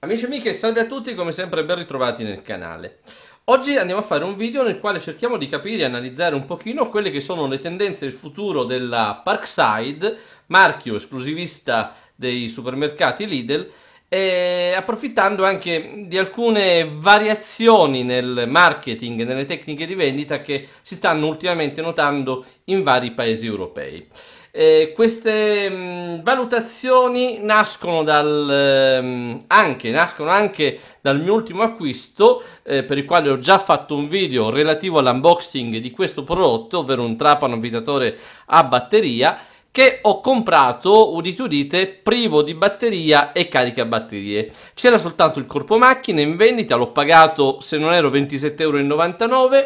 Amici e amiche, salve a tutti, come sempre ben ritrovati nel canale. Oggi andiamo a fare un video nel quale cerchiamo di capire e analizzare un pochino quelle che sono le tendenze del futuro della Parkside, marchio esclusivista dei supermercati Lidl, e approfittando anche di alcune variazioni nel marketing e nelle tecniche di vendita che si stanno ultimamente notando in vari paesi europei eh, queste mh, mm, valutazioni nascono, dal, mh, ehm, anche, nascono anche dal mio ultimo acquisto eh, per il quale ho già fatto un video relativo all'unboxing di questo prodotto ovvero un trapano vitatore a batteria che ho comprato, udite udite, privo di batteria e carica batterie C'era soltanto il corpo macchina in vendita, l'ho pagato se non ero 27,99 euro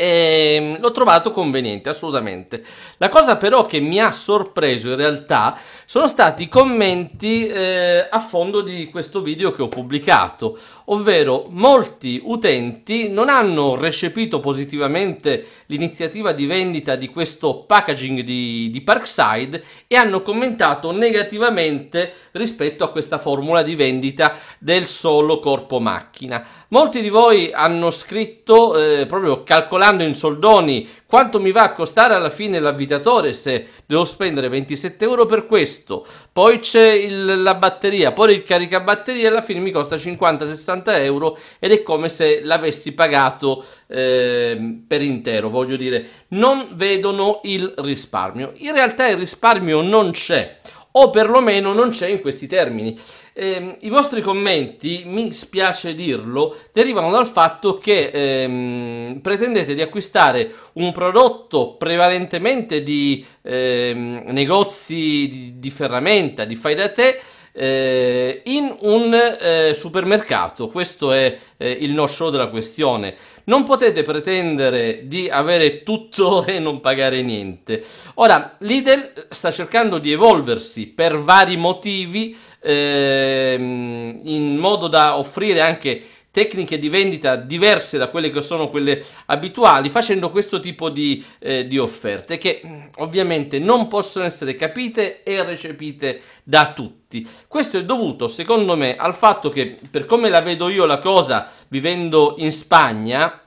Ehm, l'ho trovato conveniente, assolutamente. La cosa però che mi ha sorpreso in realtà sono stati i commenti eh, a fondo di questo video che ho pubblicato, ovvero molti utenti non hanno recepito positivamente l'iniziativa di vendita di questo packaging di, di Parkside e hanno commentato negativamente rispetto a questa formula di vendita del solo corpo macchina. Molti di voi hanno scritto eh, proprio calcolando considerando in soldoni quanto mi va a costare alla fine l'avvitatore se devo spendere 27 euro per questo, poi c'è il, la batteria, poi il caricabatteria alla fine mi costa 50-60 euro ed è come se l'avessi pagato eh, per intero, voglio dire, non vedono il risparmio. In realtà il risparmio non c'è o perlomeno non c'è in questi termini eh, i vostri commenti, mi spiace dirlo, derivano dal fatto che ehm, pretendete di acquistare un prodotto prevalentemente di ehm, negozi di, di, ferramenta, di fai da te, eh, in un eh, supermercato. Questo è eh, il no-show della questione. Non potete pretendere di avere tutto e non pagare niente. Ora, Lidl sta cercando di evolversi per vari motivi ehm, in modo da offrire anche tecniche di vendita diverse da quelle che sono quelle abituali, facendo questo tipo di, eh, di, offerte che mm, ovviamente non possono essere capite e recepite da tutti. Questo è dovuto, secondo me, al fatto che, per come la vedo io la cosa, vivendo in Spagna,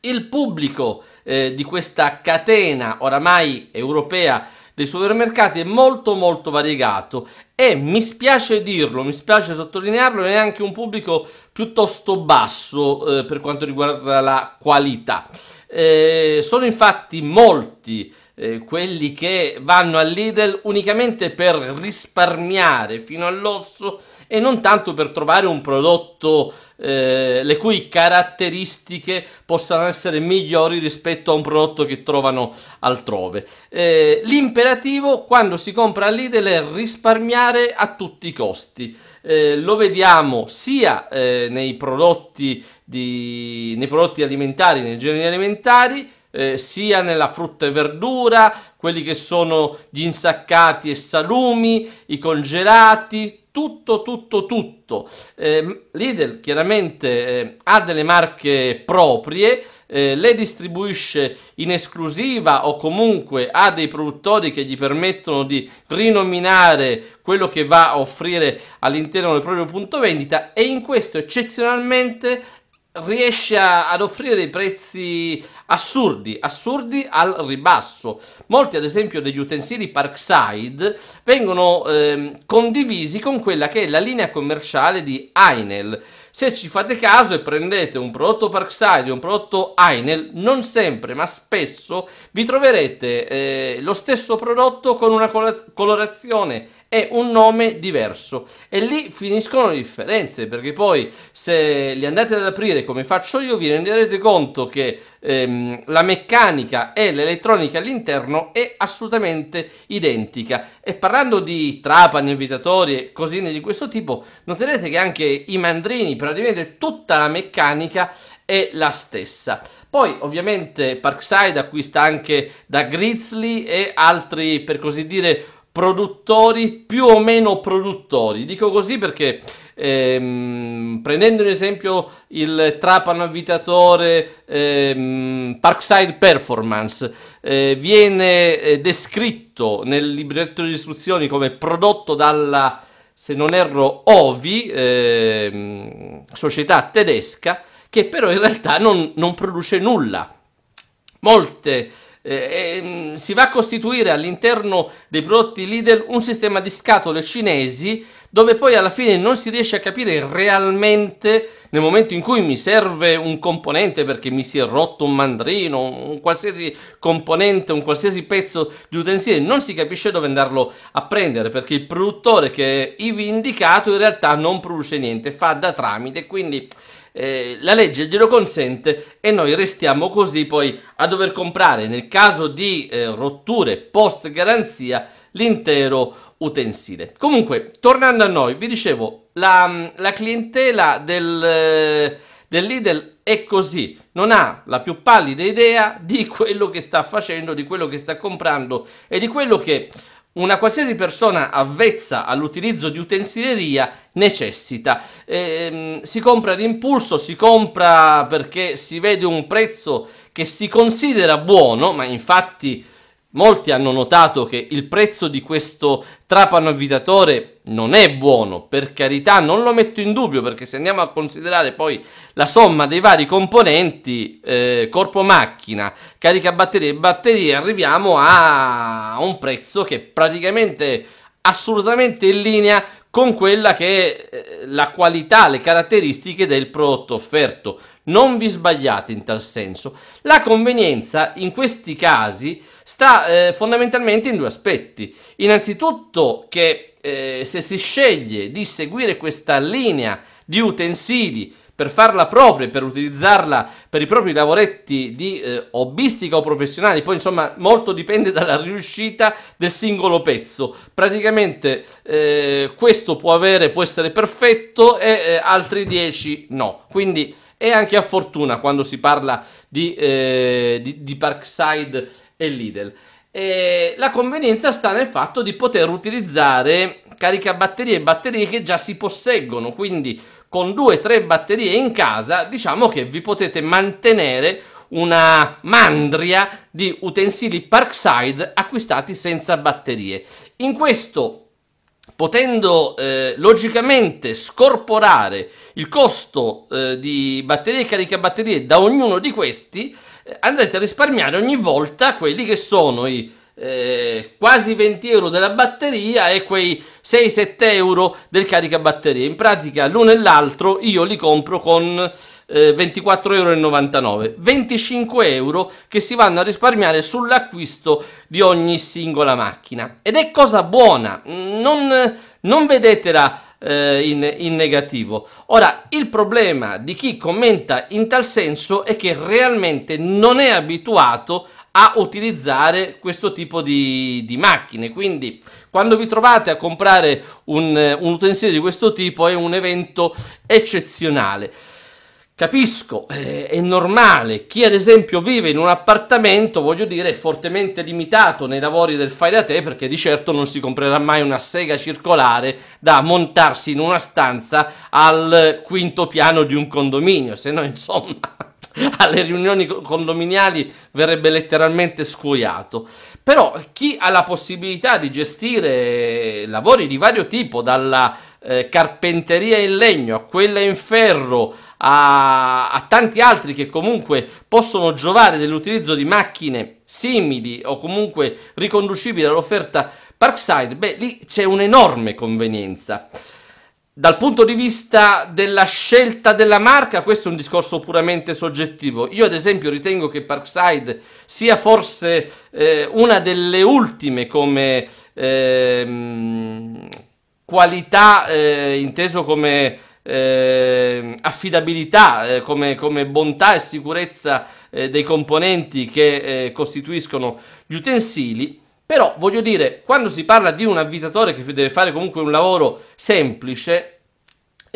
il pubblico eh, di questa catena oramai europea dei supermercati è molto molto variegato e mi spiace dirlo, mi spiace sottolinearlo, è anche un pubblico piuttosto basso eh, per quanto riguarda la qualità. Eh, sono infatti molti eh, quelli che vanno al Lidl unicamente per risparmiare fino all'osso e non tanto per trovare un prodotto eh, le cui caratteristiche possano essere migliori rispetto a un prodotto che trovano altrove. Eh, l'imperativo quando si compra Lidl è risparmiare a tutti i costi. Eh, lo vediamo sia eh, nei prodotti, di, nei, prodotti alimentari, nei generi alimentari, eh, sia nella frutta e verdura, quelli che sono gli insaccati e salumi, i congelati, tutto, tutto, tutto. Eh, Lidl chiaramente eh, ha delle marche proprie, eh, le distribuisce in esclusiva o comunque ha dei produttori che gli permettono di rinominare quello che va a offrire all'interno del proprio punto vendita e in questo eccezionalmente riesce a, ad offrire dei prezzi assurdi, assurdi al ribasso. Molti, ad esempio, degli utensili Parkside vengono ehm, condivisi con quella che è la linea commerciale di Ainel. Se ci fate caso e prendete un prodotto Parkside o un prodotto Ainel, non sempre, ma spesso vi troverete eh, lo stesso prodotto con una colorazione è un nome diverso e lì finiscono le differenze perché poi se li andate ad aprire come faccio io vi renderete conto che ehm, la meccanica e l'elettronica all'interno è assolutamente identica e parlando di trapani, invitatori e cosine di questo tipo noterete che anche i mandrini praticamente tutta la meccanica è la stessa. Poi ovviamente Parkside acquista anche da Grizzly e altri, per così dire, produttori, più o meno produttori. Dico così perché ehm, prendendo in esempio il Trapano Avvitatore ehm, Parkside Performance, eh, viene eh, descritto nel libretto di istruzioni come prodotto dalla, se non erro, Ovi, ehm, società tedesca, che però in realtà non, non produce nulla. Molte eh, ehm, si va a costituire all'interno dei prodotti Lidl un sistema di scatole cinesi dove poi alla fine non si riesce a capire realmente nel momento in cui mi serve un componente perché mi si è rotto un mandrino, un qualsiasi componente, un qualsiasi pezzo di utensile, non si capisce dove andarlo a prendere perché il produttore che è ivi indicato in realtà non produce niente, fa da tramite, quindi eh, la legge glielo consente e noi restiamo così poi a dover comprare nel caso di eh, rotture post garanzia l'intero utensile. Comunque, tornando a noi, vi dicevo, la, la clientela del, eh, del Lidl è così, non ha la più pallida idea di quello che sta facendo, di quello che sta comprando e di quello che una qualsiasi persona avvezza all'utilizzo di utensileria necessita. Ehm, si compra d'impulso, si compra perché si vede un prezzo che si considera buono, ma infatti Molti hanno notato che il prezzo di questo trapano avvitatore non è buono, per carità, non lo metto in dubbio perché se andiamo a considerare poi la somma dei vari componenti, eh, corpo macchina, carica batterie e batterie, arriviamo a un prezzo che è praticamente assolutamente in linea con quella che è eh, la qualità, le caratteristiche del prodotto offerto. Non vi sbagliate in tal senso. La convenienza in questi casi sta eh, fondamentalmente in due aspetti. Innanzitutto che eh, se si sceglie di seguire questa linea di utensili per farla propria, per utilizzarla per i propri lavoretti di eh, hobbistica o professionali, poi insomma molto dipende dalla riuscita del singolo pezzo. Praticamente eh, questo può avere, può essere perfetto e eh, altri 10 no. Quindi è anche a fortuna quando si parla di, eh, di, di Parkside e Lidl. E la convenienza sta nel fatto di poter utilizzare caricabatterie e batterie che già si posseggono, quindi con due o tre batterie in casa diciamo che vi potete mantenere una mandria di utensili Parkside acquistati senza batterie. In questo potendo eh, logicamente scorporare il costo eh, di batterie e caricabatterie da ognuno di questi, eh, andrete a risparmiare ogni volta quelli che sono i eh, quasi 20 euro della batteria e quei 6-7 euro del caricabatterie. In pratica l'uno e l'altro io li compro con eh, euro, 25 euro che si vanno a risparmiare sull'acquisto di ogni singola macchina. Ed è cosa buona, non, non vedetela eh, in, in, negativo. Ora, il problema di chi commenta in tal senso è che realmente non è abituato a utilizzare questo tipo di, di macchine, quindi quando vi trovate a comprare un, un utensilio di questo tipo è un evento eccezionale. Capisco, eh, è normale. Chi ad esempio vive in un appartamento, voglio dire, è fortemente limitato nei lavori del fai da te perché di certo non si comprerà mai una sega circolare da montarsi in una stanza al quinto piano di un condominio, se no insomma alle riunioni condominiali verrebbe letteralmente scuoiato. Però chi ha la possibilità di gestire lavori di vario tipo, dalla eh, carpenteria in legno a quella in ferro, a, a tanti altri che comunque possono giovare dell'utilizzo di macchine simili o comunque riconducibili all'offerta Parkside, beh, lì c'è un'enorme convenienza. Dal punto di vista della scelta della marca, questo è un discorso puramente soggettivo. Io, ad esempio, ritengo che Parkside sia forse eh, una delle ultime come eh, qualità, eh, inteso come eh, affidabilità, eh, come, come, bontà e sicurezza eh, dei componenti che eh, costituiscono gli utensili. Però voglio dire, quando si parla di un avvitatore che deve fare comunque un lavoro semplice,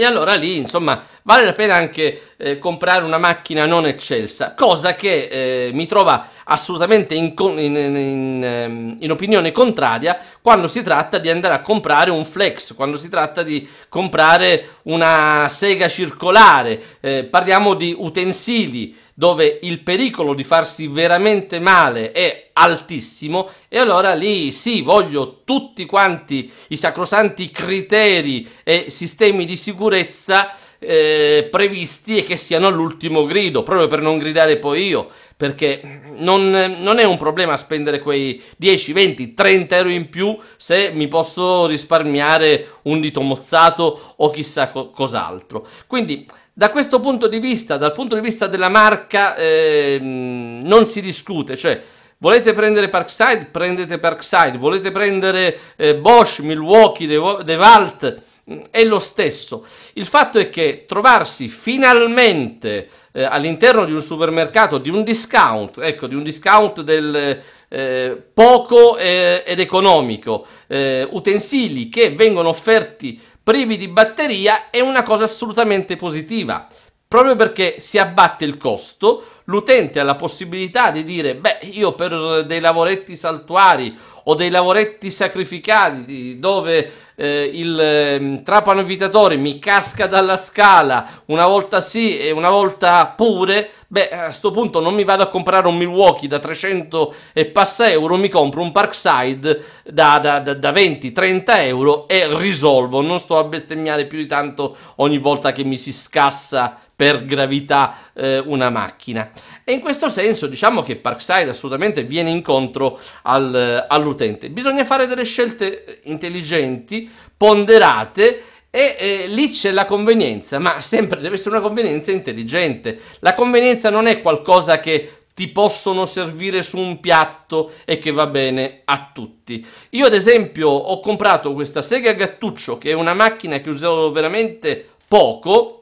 e allora lì, insomma, vale la pena anche eh, comprare una macchina non eccelsa, cosa che eh, mi trova assolutamente in, in, in, ehm, in, opinione contraria quando si tratta di andare a comprare un flex, quando si tratta di comprare una sega circolare, eh, parliamo di utensili dove il pericolo di farsi veramente male è altissimo e allora lì sì, voglio tutti quanti i sacrosanti criteri e sistemi di sicurezza eh, previsti e che siano all'ultimo grido, proprio per non gridare poi io, perché non, non, è un problema spendere quei 10, 20, 30 euro in più se mi posso risparmiare un dito mozzato o chissà co- cos'altro. Quindi da questo punto di vista, dal punto di vista della marca, eh, non si discute, cioè volete prendere Parkside, prendete Parkside, volete prendere eh, Bosch, Milwaukee, De, Valt, mm, è lo stesso. Il fatto è che trovarsi finalmente eh, all'interno di un supermercato, di un discount, ecco, di un discount del eh, poco eh, ed economico, eh, utensili che vengono offerti privi di batteria è una cosa assolutamente positiva. Proprio perché si abbatte il costo, l'utente ha la possibilità di dire, beh, io per dei lavoretti saltuari o dei lavoretti sacrificati dove eh, il eh, Trapano Vitatore mi casca dalla scala una volta sì e una volta pure, beh, a questo punto non mi vado a comprare un Milwaukee da 300 e passa euro, mi compro un Parkside da, da, da, da 20-30 euro e risolvo. Non sto a bestemmiare più di tanto ogni volta che mi si scassa per gravità eh, una macchina. E in questo senso diciamo che Parkside assolutamente viene incontro al, eh, all'utente. Bisogna fare delle scelte eh, intelligenti, ponderate e eh, lì c'è la convenienza, ma sempre deve essere una convenienza intelligente. La convenienza non è qualcosa che ti possono servire su un piatto e che va bene a tutti. Io ad esempio ho comprato questa Sega Gattuccio che è una macchina che userò veramente poco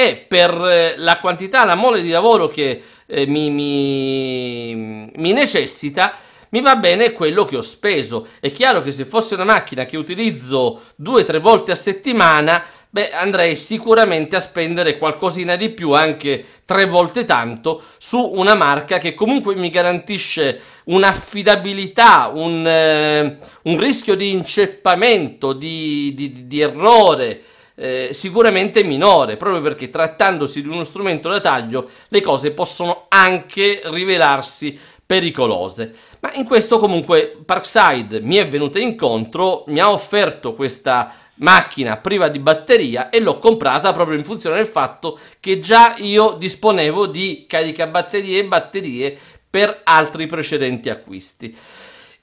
e per eh, la quantità, la mole di lavoro che eh, mi, mi, mi necessita, mi va bene quello che ho speso. È chiaro che se fosse una macchina che utilizzo due o tre volte a settimana, beh, andrei sicuramente a spendere qualcosina di più, anche tre volte tanto, su una marca che comunque mi garantisce un'affidabilità, un, eh, un rischio di inceppamento, di, di, di errore eh, sicuramente minore, proprio perché trattandosi di uno strumento da taglio le cose possono anche rivelarsi pericolose. Ma in questo comunque Parkside mi è venuta incontro, mi ha offerto questa macchina priva di batteria e l'ho comprata proprio in funzione del fatto che già io disponevo di caricabatterie e batterie per altri precedenti acquisti.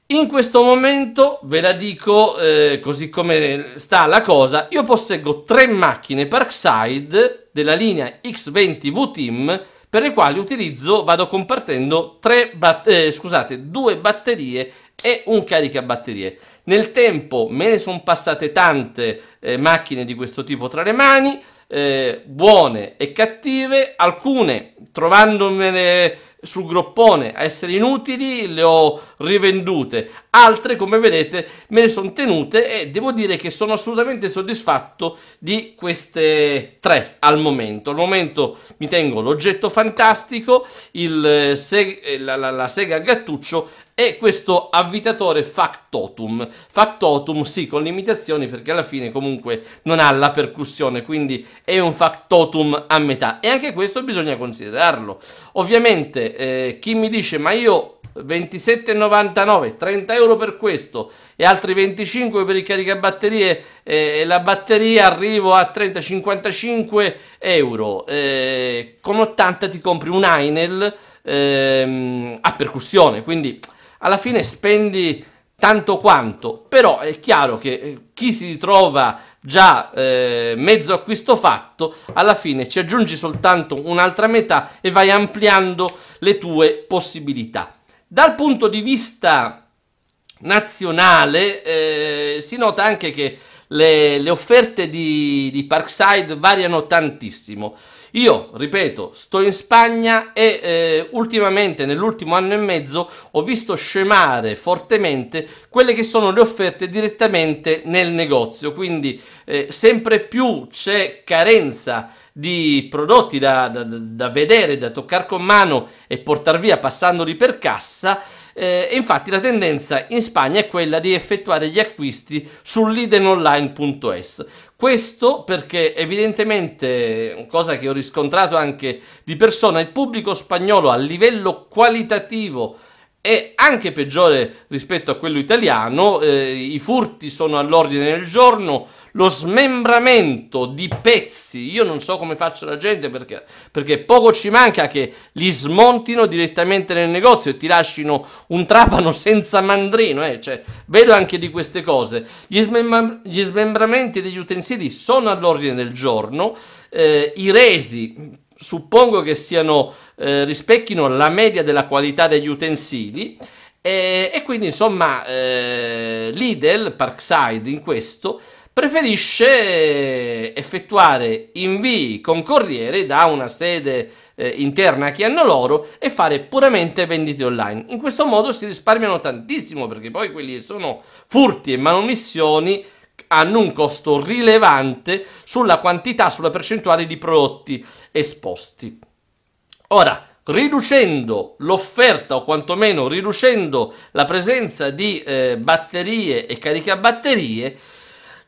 In questo momento ve la dico eh, così come sta la cosa, io posseggo tre macchine Parkside della linea X20 V-Team per le quali utilizzo, vado compartendo bat eh, scusate, due batterie e un caricabatterie. Nel tempo me ne sono passate tante eh, macchine di questo tipo tra le mani, eh, buone e cattive, alcune trovandomene sul groppone a essere inutili, le ho rivendute, altre come vedete me le sono tenute e devo dire che sono assolutamente soddisfatto di queste tre al momento. Al momento mi tengo l'oggetto fantastico, il eh, seg- eh, la, la, la sega a gattuccio e questo avvitatore factotum. Factotum sì, con limitazioni perché alla fine comunque non ha la percussione, quindi è un factotum a metà e anche questo bisogna considerarlo. Ovviamente eh, chi mi dice ma io 27,99, 30 euro per questo e altri 25 per il caricabatterie eh, e la batteria arrivo a 30-55 euro. Eh, con 80 ti compri un Ainel ehm, a percussione, quindi alla fine spendi tanto quanto, però è chiaro che eh, chi si ritrova già eh, mezzo acquisto fatto, alla fine ci aggiungi soltanto un'altra metà e vai ampliando le tue possibilità. Dal punto di vista nazionale eh, si nota anche che le, le offerte di, di, Parkside variano tantissimo. Io, ripeto, sto in Spagna e eh, ultimamente, nell'ultimo anno e mezzo, ho visto scemare fortemente quelle che sono le offerte direttamente nel negozio, quindi eh, sempre più c'è carenza di prodotti da, da, da vedere, da toccare con mano e portare via passandoli per cassa eh, infatti la tendenza in Spagna è quella di effettuare gli acquisti sull'idenonline.es. Questo perché evidentemente, eh, cosa che ho riscontrato anche di persona, il pubblico spagnolo a livello qualitativo è anche peggiore rispetto a quello italiano, eh, i furti sono all'ordine del giorno, lo smembramento di pezzi. Io non so come faccia la gente perché, perché poco ci manca che li smontino direttamente nel negozio e ti lasciano un trapano senza mandrino. Eh? Cioè, vedo anche di queste cose. Gli, smembra- gli smembramenti degli utensili sono all'ordine del giorno. Eh, I resi suppongo che siano, eh, rispecchino la media della qualità degli utensili. Eh, e, quindi insomma eh, Lidl, Parkside in questo, preferisce effettuare invii con corriere da una sede eh, interna che hanno loro e fare puramente vendite online. In questo modo si risparmiano tantissimo perché poi quelli che sono furti e manomissioni hanno un costo rilevante sulla quantità, sulla percentuale di prodotti esposti. Ora, riducendo l'offerta o quantomeno riducendo la presenza di eh, batterie e caricabatterie,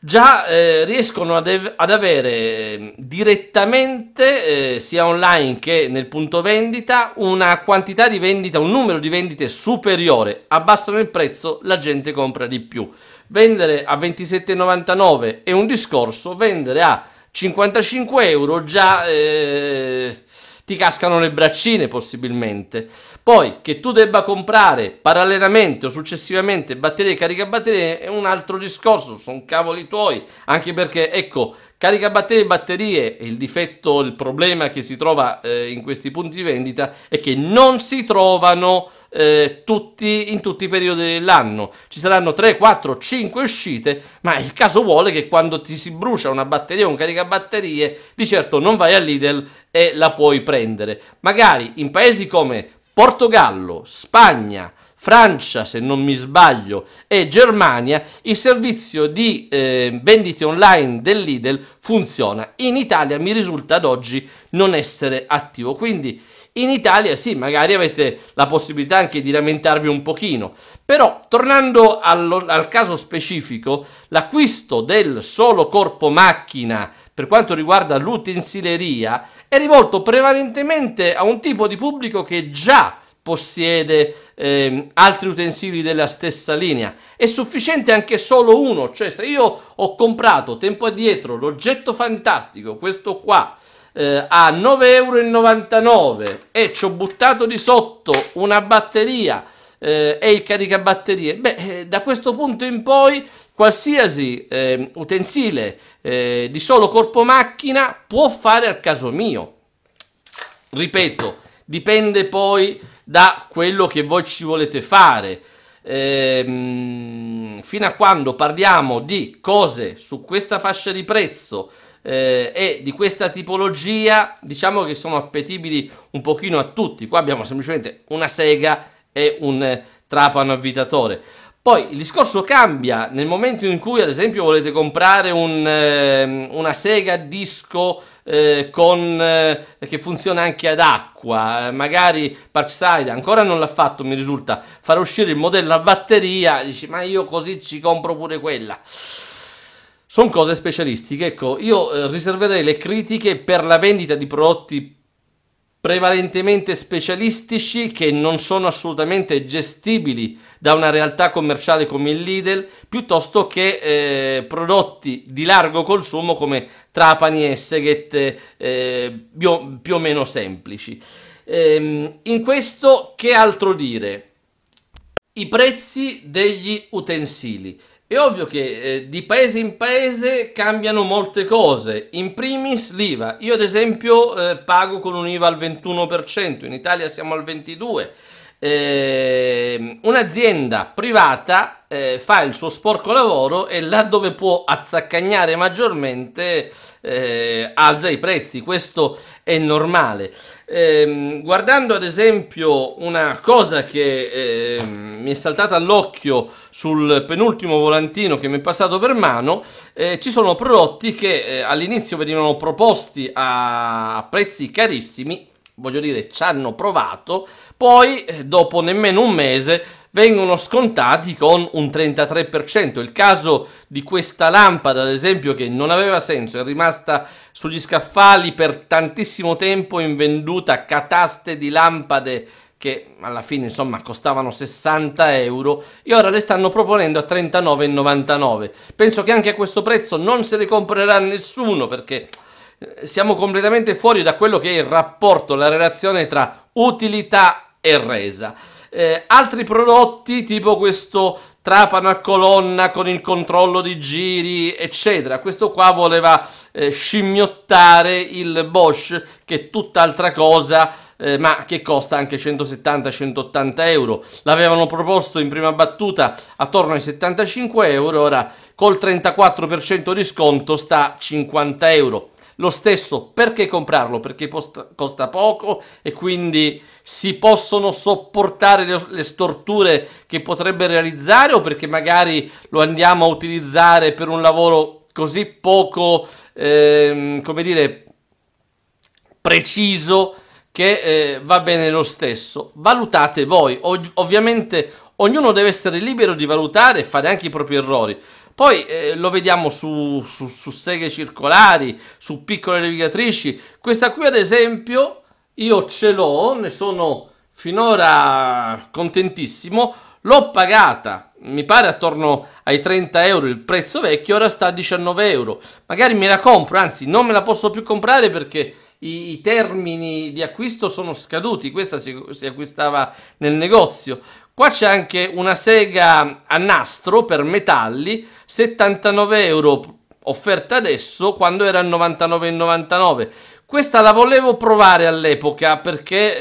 già eh, riescono ad, ev- ad, avere ehm, direttamente eh, sia online che nel punto vendita una quantità di vendita, un numero di vendite superiore, abbassano il prezzo, la gente compra di più. Vendere a 27,99 è un discorso, vendere a 55 euro già eh, ti cascano le braccine possibilmente. Poi che tu debba comprare parallelamente o successivamente batterie e caricabatterie è un altro discorso, sono cavoli tuoi, anche perché ecco, caricabatterie e batterie, il difetto, il problema che si trova eh, in questi punti di vendita è che non si trovano eh, tutti, in tutti i periodi dell'anno. Ci saranno 3, 4, 5 uscite, ma il caso vuole che quando ti si brucia una batteria o un caricabatterie, di certo non vai a Lidl e la puoi prendere. Magari in paesi come Portogallo, Spagna, Francia, se non mi sbaglio, e Germania, il servizio di eh, vendite online del Lidl funziona. In Italia mi risulta ad oggi non essere attivo, quindi in Italia sì, magari avete la possibilità anche di lamentarvi un pochino, però tornando allo, al caso specifico, l'acquisto del solo corpo macchina per quanto riguarda l'utensileria è rivolto prevalentemente a un tipo di pubblico che già possiede eh, altri utensili della stessa linea. È sufficiente anche solo uno, cioè se io ho comprato tempo addietro l'oggetto fantastico, questo qua, eh, a 9,99 euro e ci ho buttato di sotto una batteria eh, e il caricabatterie, beh, eh, da questo punto in poi qualsiasi eh, utensile eh, di solo corpo macchina può fare al caso mio. Ripeto, dipende poi da quello che voi ci volete fare. Ehm, fino a quando parliamo di cose su questa fascia di prezzo eh, e di questa tipologia diciamo che sono appetibili un pochino a tutti. Qua abbiamo semplicemente una sega e un eh, trapano avvitatore. Poi il discorso cambia nel momento in cui ad esempio volete comprare un, eh, una sega disco eh, con, eh, che funziona anche ad acqua, eh, magari Parkside ancora non l'ha fatto mi risulta, far uscire il modello a batteria, dici ma io così ci compro pure quella sono cose specialistiche. Ecco, io eh, riserverei le critiche per la vendita di prodotti prevalentemente specialistici che non sono assolutamente gestibili da una realtà commerciale come il Lidl, piuttosto che eh, prodotti di largo consumo come Trapani e Seghet eh, più, più, o meno semplici. Ehm, in questo che altro dire? I prezzi degli utensili. È ovvio che eh, di paese in paese cambiano molte cose, in primis l'IVA. Io ad esempio eh, pago con un'IVA al 21%, in Italia siamo al 22%, eh, un'azienda privata eh, fa il suo sporco lavoro e là dove può azzaccagnare maggiormente eh, alza i prezzi, questo è normale. Ehm, guardando ad esempio una cosa che ehm, mi è saltata all'occhio sul penultimo volantino che mi è passato per mano, eh, ci sono prodotti che eh, all'inizio venivano proposti a prezzi carissimi voglio dire, ci hanno provato, poi eh, dopo nemmeno un mese vengono scontati con un 33%. Il caso di questa lampada, ad esempio, che non aveva senso, è rimasta sugli scaffali per tantissimo tempo invenduta cataste di lampade che alla fine insomma costavano 60 euro e ora le stanno proponendo a 39,99. Penso che anche a questo prezzo non se le comprerà nessuno perché siamo completamente fuori da quello che è il rapporto, la relazione tra utilità e resa. Eh, altri prodotti tipo questo trapano a colonna con il controllo di giri eccetera questo qua voleva eh, scimmiottare il Bosch che è tutt'altra cosa eh, ma che costa anche 170-180 euro l'avevano proposto in prima battuta attorno ai 75 euro ora col 34% di sconto sta a 50 euro lo stesso, perché comprarlo? Perché posta, costa poco e quindi si possono sopportare le, le storture che potrebbe realizzare o perché magari lo andiamo a utilizzare per un lavoro così poco, ehm, come dire, preciso che eh, va bene lo stesso. Valutate voi, Ov- ovviamente ognuno deve essere libero di valutare e fare anche i propri errori. Poi eh, lo vediamo su, su, su seghe circolari, su piccole levigatrici. Questa qui, ad esempio, io ce l'ho, ne sono finora contentissimo. L'ho pagata, mi pare attorno ai 30 euro il prezzo vecchio, ora sta a 19 euro. Magari me la compro, anzi non me la posso più comprare perché i, i termini di acquisto sono scaduti. Questa si, si acquistava nel negozio. Qua c'è anche una sega a nastro per metalli 79 euro offerta adesso quando era a 99,99. Questa la volevo provare all'epoca perché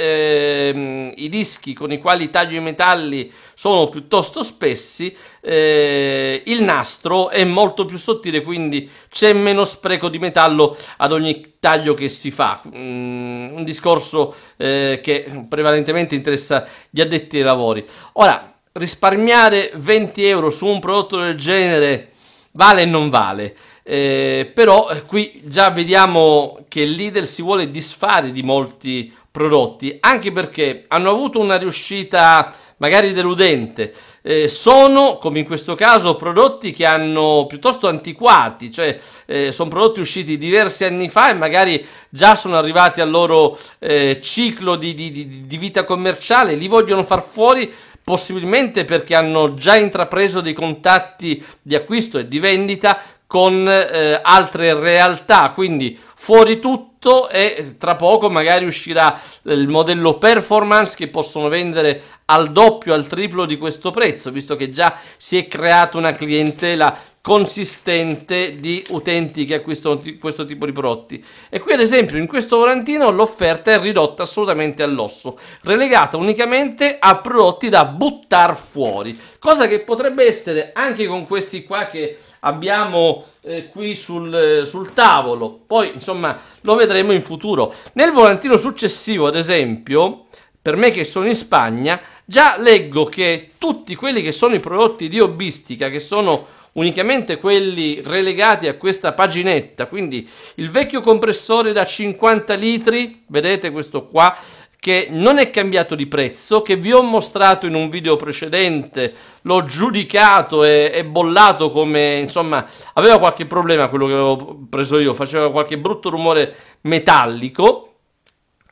ehm, i dischi con i quali taglio i metalli sono piuttosto spessi, eh, il nastro è molto più sottile, quindi c'è meno spreco di metallo ad ogni taglio che si fa. Mm, un discorso eh, che prevalentemente interessa gli addetti ai lavori. Ora, risparmiare 20 euro su un prodotto del genere vale e non vale. Eh, però eh, qui già vediamo che il leader si vuole disfare di molti prodotti, anche perché hanno avuto una riuscita magari deludente. Eh, sono, come in questo caso, prodotti che hanno piuttosto antiquati, cioè eh, sono prodotti usciti diversi anni fa e magari già sono arrivati al loro eh, ciclo di, di, di, vita commerciale, li vogliono far fuori possibilmente perché hanno già intrapreso dei contatti di acquisto e di vendita con eh, altre realtà, quindi fuori tutto e eh, tra poco magari uscirà il modello performance che possono vendere al doppio, al triplo di questo prezzo, visto che già si è creata una clientela consistente di utenti che acquistano questo tipo di prodotti. E qui ad esempio in questo volantino l'offerta è ridotta assolutamente all'osso, relegata unicamente a prodotti da buttare fuori, cosa che potrebbe essere anche con questi qua che abbiamo eh, qui sul, eh, sul, tavolo, poi insomma lo vedremo in futuro. Nel volantino successivo ad esempio, per me che sono in Spagna, già leggo che tutti quelli che sono i prodotti di hobbistica, che sono unicamente quelli relegati a questa paginetta, quindi il vecchio compressore da 50 litri, vedete questo qua, che non è cambiato di prezzo, che vi ho mostrato in un video precedente, l'ho giudicato e, e, bollato come, insomma, aveva qualche problema quello che avevo preso io, faceva qualche brutto rumore metallico,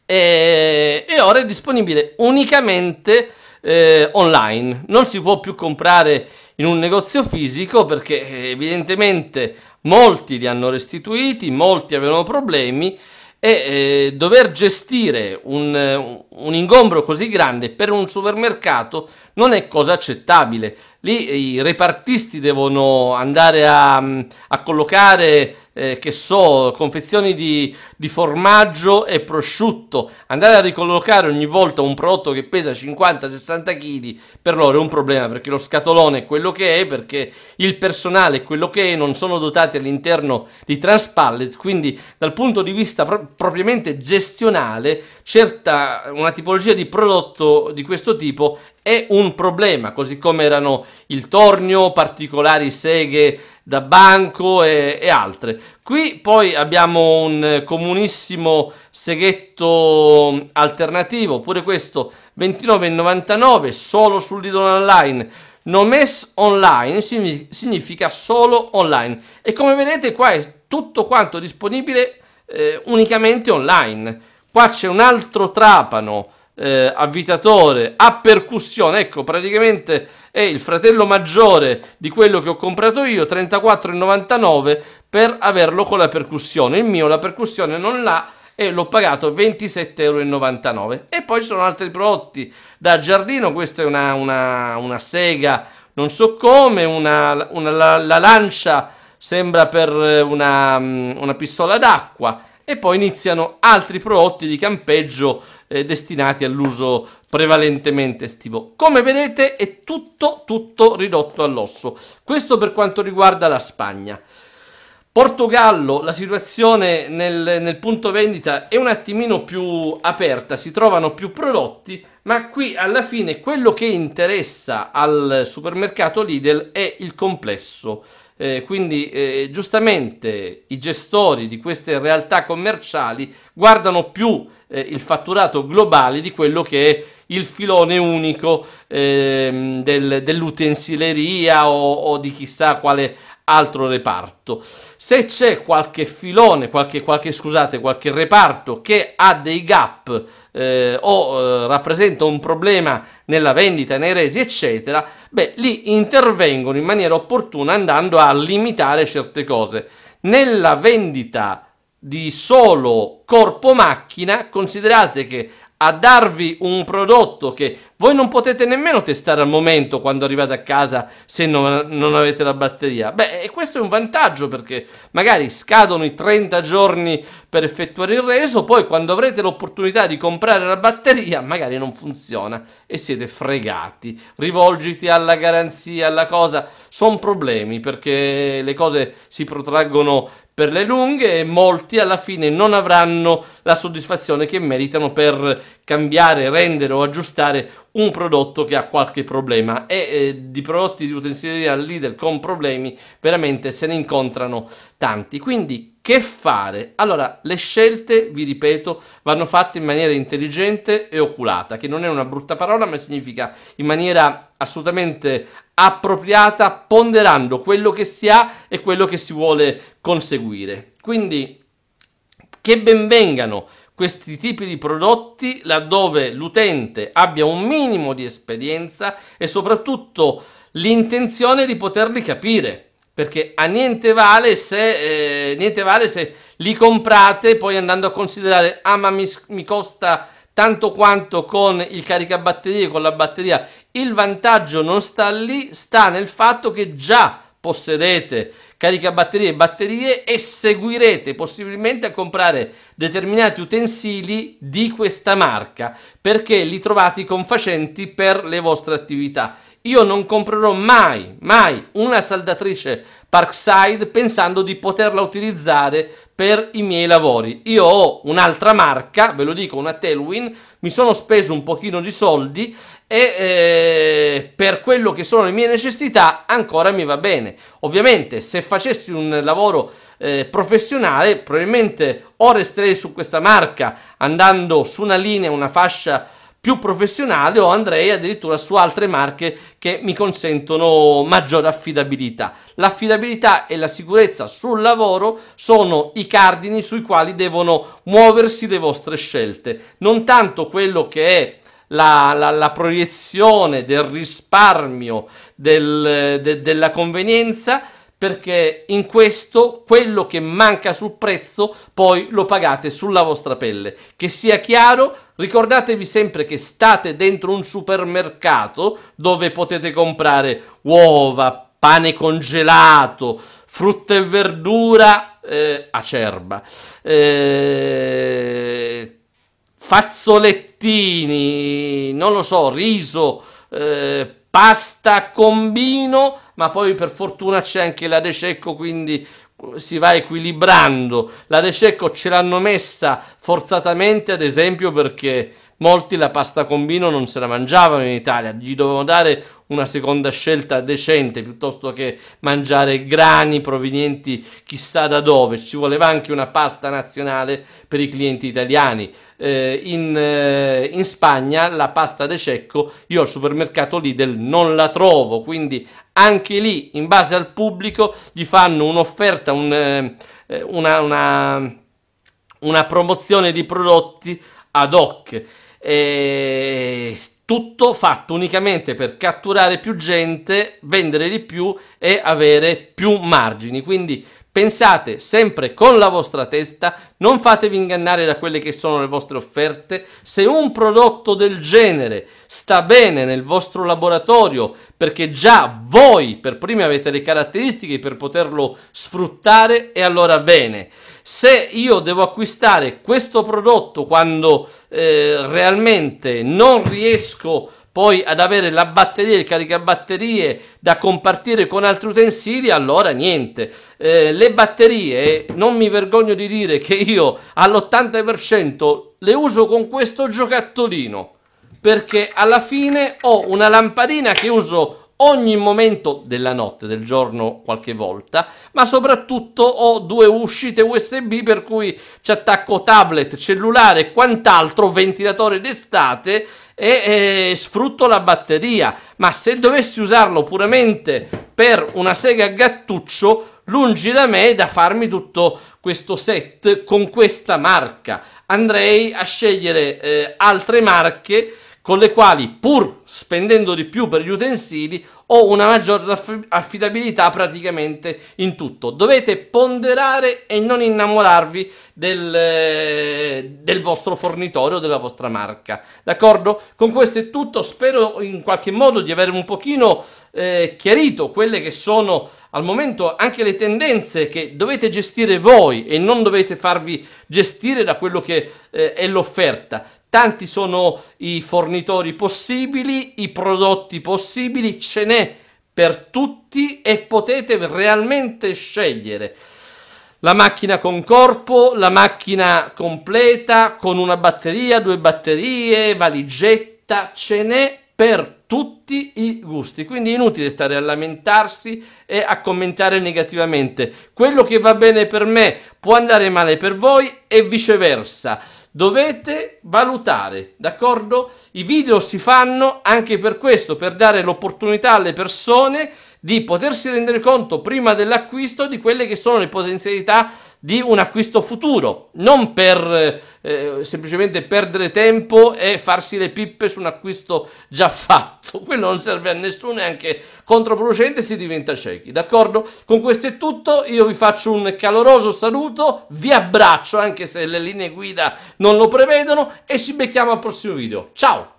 e, e ora è disponibile unicamente eh, online, non si può più comprare in un negozio fisico perché eh, evidentemente molti li hanno restituiti, molti avevano problemi e eh, dover gestire un, un ingombro così grande per un supermercato non è cosa accettabile. Lì eh, i repartisti devono andare a, mm, a collocare, eh, che so, confezioni di, di, formaggio e prosciutto. Andare a ricollocare ogni volta un prodotto che pesa 50-60 kg per loro è un problema perché lo scatolone è quello che è, perché il personale è quello che è, non sono dotati all'interno di transpallet. Quindi, dal punto di vista pro- propriamente gestionale, certa, una tipologia di prodotto di questo tipo è un problema, così come erano il tornio, particolari seghe da banco e, e altre. Qui poi abbiamo un comunissimo seghetto alternativo, pure questo 29,99 solo sul Lidl Online. mess online significa solo online e come vedete qua è tutto quanto disponibile eh, unicamente online Qua c'è un altro trapano eh, avvitatore a percussione, ecco praticamente è il fratello maggiore di quello che ho comprato io, 34,99 per averlo con la percussione. Il mio la percussione non l'ha e l'ho pagato 27,99 E poi ci sono altri prodotti da giardino, questa è una, una, una sega, non so come, una, la, la, lancia sembra per una pistola d'acqua e poi iniziano altri prodotti di campeggio eh, destinati all'uso prevalentemente estivo. Come vedete è tutto, tutto ridotto all'osso. Questo per quanto riguarda la Spagna. Portogallo, la situazione nel, nel, punto vendita è un attimino più aperta, si trovano più prodotti, ma qui alla fine quello che interessa al supermercato Lidl è il complesso. Eh, quindi eh, giustamente i gestori di queste realtà commerciali guardano più eh, il fatturato globale di quello che è il filone unico ehm, del, dell'utensileria o, o di chissà quale altro reparto. Se c'è qualche filone, qualche, qualche, scusate, qualche reparto che ha dei gap eh, o eh, rappresenta un problema nella vendita, nei resi, eccetera, beh, lì intervengono in maniera opportuna andando a limitare certe cose. Nella vendita di solo corpo macchina, considerate che a darvi un prodotto che voi non potete nemmeno testare al momento quando arrivate a casa se non, non avete la batteria. Beh, e questo è un vantaggio perché magari scadono i 30 giorni per effettuare il reso, poi quando avrete l'opportunità di comprare la batteria magari non funziona e siete fregati. Rivolgiti alla garanzia, alla cosa, sono problemi perché le cose si protraggono per le lunghe e molti alla fine non avranno la soddisfazione che meritano per cambiare, rendere o aggiustare un prodotto che ha qualche problema e eh, di prodotti di utensileria leader con problemi veramente se ne incontrano tanti. Quindi che fare? Allora, le scelte, vi ripeto, vanno fatte in maniera intelligente e oculata, che non è una brutta parola, ma significa in maniera assolutamente appropriata, ponderando quello che si ha e quello che si vuole conseguire. Quindi che benvengano questi tipi di prodotti laddove l'utente abbia un minimo di esperienza e soprattutto l'intenzione di poterli capire perché a niente vale se, eh, niente vale se li comprate poi andando a considerare ah ma mi, mi costa tanto quanto con il caricabatterie e con la batteria il vantaggio non sta lì sta nel fatto che già possedete caricabatterie e batterie e seguirete possibilmente a comprare determinati utensili di questa marca perché li trovate confacenti per le vostre attività. Io non comprerò mai, mai una saldatrice Parkside pensando di poterla utilizzare per i miei lavori. Io ho un'altra marca, ve lo dico, una Telwin, mi sono speso un pochino di soldi e eh, per quello che sono le mie necessità ancora mi va bene. Ovviamente se facessi un lavoro eh, professionale probabilmente o resterei su questa marca andando su una linea, una fascia più professionale o andrei addirittura su altre marche che mi consentono maggiore affidabilità. L'affidabilità e la sicurezza sul lavoro sono i cardini sui quali devono muoversi le vostre scelte, non tanto quello che è la, la, la proiezione del risparmio, del, de, della convenienza, perché in questo quello che manca sul prezzo poi lo pagate sulla vostra pelle. Che sia chiaro, ricordatevi sempre che state dentro un supermercato dove potete comprare uova, pane congelato, frutta e verdura eh, acerba, eh, fazzolettini, non lo so, riso, eh, pasta, vino, ma poi per fortuna c'è anche la De Cecco, quindi si va equilibrando. La De Cecco ce l'hanno messa forzatamente, ad esempio, perché molti la pasta con vino non se la mangiavano in Italia, gli dovevano dare una seconda scelta decente piuttosto che mangiare grani provenienti chissà da dove. Ci voleva anche una pasta nazionale per i clienti italiani. Eh, in, eh, in, Spagna la pasta de cecco io al supermercato Lidl non la trovo, quindi anche lì in base al pubblico gli fanno un'offerta, un, eh, una, una, una promozione di prodotti ad hoc. E eh, tutto fatto unicamente per catturare più gente, vendere di più e avere più margini. Quindi pensate sempre con la vostra testa, non fatevi ingannare da quelle che sono le vostre offerte. Se un prodotto del genere sta bene nel vostro laboratorio, perché già voi per primi avete le caratteristiche per poterlo sfruttare, e allora bene se io devo acquistare questo prodotto quando eh, realmente non riesco poi ad avere la batteria, il caricabatterie da compartire con altri utensili, allora niente. Eh, le batterie, non mi vergogno di dire che io all'80% le uso con questo giocattolino, perché alla fine ho una lampadina che uso ogni momento della notte, del giorno qualche volta, ma soprattutto ho due uscite USB per cui ci attacco tablet, cellulare e quant'altro, ventilatore d'estate e, e, sfrutto la batteria. Ma se dovessi usarlo puramente per una sega a gattuccio, lungi da me da farmi tutto questo set con questa marca. Andrei a scegliere eh, altre marche con le quali, pur spendendo di più per gli utensili, ho una maggior affidabilità praticamente in tutto. Dovete ponderare e non innamorarvi del, eh, del vostro fornitore o della vostra marca. D'accordo? Con questo è tutto. Spero in qualche modo di aver un pochino eh, chiarito quelle che sono al momento anche le tendenze che dovete gestire voi e non dovete farvi gestire da quello che eh, è l'offerta. Tanti sono i fornitori possibili, i prodotti possibili, ce n'è per tutti e potete realmente scegliere la macchina con corpo, la macchina completa con una batteria, due batterie, valigetta, ce n'è per tutti i gusti. Quindi è inutile stare a lamentarsi e a commentare negativamente. Quello che va bene per me può andare male per voi e viceversa dovete valutare, d'accordo? I video si fanno anche per questo, per dare l'opportunità alle persone di potersi rendere conto prima dell'acquisto di quelle che sono le potenzialità di un acquisto futuro, non per eh, semplicemente perdere tempo e farsi le pippe su un acquisto già fatto. Quello non serve a nessuno, è anche controproducente, si diventa ciechi. D'accordo? Con questo è tutto, io vi faccio un caloroso saluto, vi abbraccio anche se le linee guida non lo prevedono e ci becchiamo al prossimo video. Ciao!